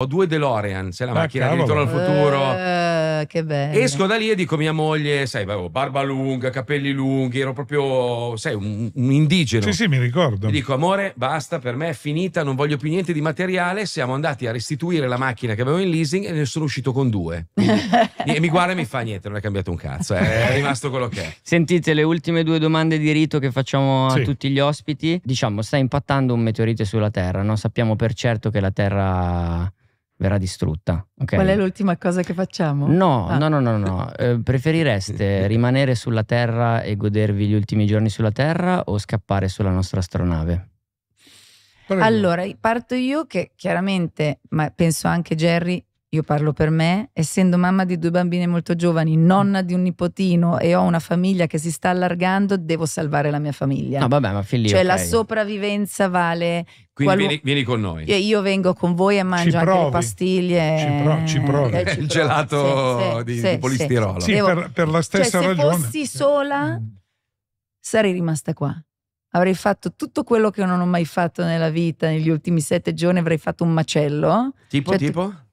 Ho due DeLorean, c'è la ah, macchina cavolo. di ritorno al futuro. Eh, che bello. Esco da lì e dico a mia moglie, sai, avevo barba lunga, capelli lunghi, ero proprio, sai, un, un indigeno. Sì, sì, mi ricordo. Gli dico, amore, basta, per me è finita, non voglio più niente di materiale. Siamo andati a restituire la macchina che avevo in leasing e ne sono uscito con due. e mi guarda e mi fa niente, non è cambiato un cazzo, eh, è rimasto quello che è. Sentite, le ultime due domande di rito che facciamo sì. a tutti gli ospiti. Diciamo, sta impattando un meteorite sulla Terra, no? sappiamo per certo che la Terra verrà distrutta. Okay? Qual è l'ultima cosa che facciamo? No, ah. no, no, no, no. Eh, preferireste rimanere sulla Terra e godervi gli ultimi giorni sulla Terra o scappare sulla nostra astronave? Allora, parto io che chiaramente, ma penso anche Jerry, io parlo per me, essendo mamma di due bambine molto giovani, nonna di un nipotino e ho una famiglia che si sta allargando, devo salvare la mia famiglia. No, vabbè, ma fin lì, Cioè, okay. la sopravvivenza vale. Quindi qualun... vieni, vieni, con noi. E io vengo con voi e mangio anche le pastiglie. Ci, pro, Eh, Il gelato sì, di, sì, di, polistirolo. Sì, devo... per, per, la stessa cioè, ragione. Se fossi sola, sarei rimasta qua avrei fatto tutto quello che non ho mai fatto nella vita negli ultimi sette giorni, avrei fatto un macello. Tipo, cioè, tipo?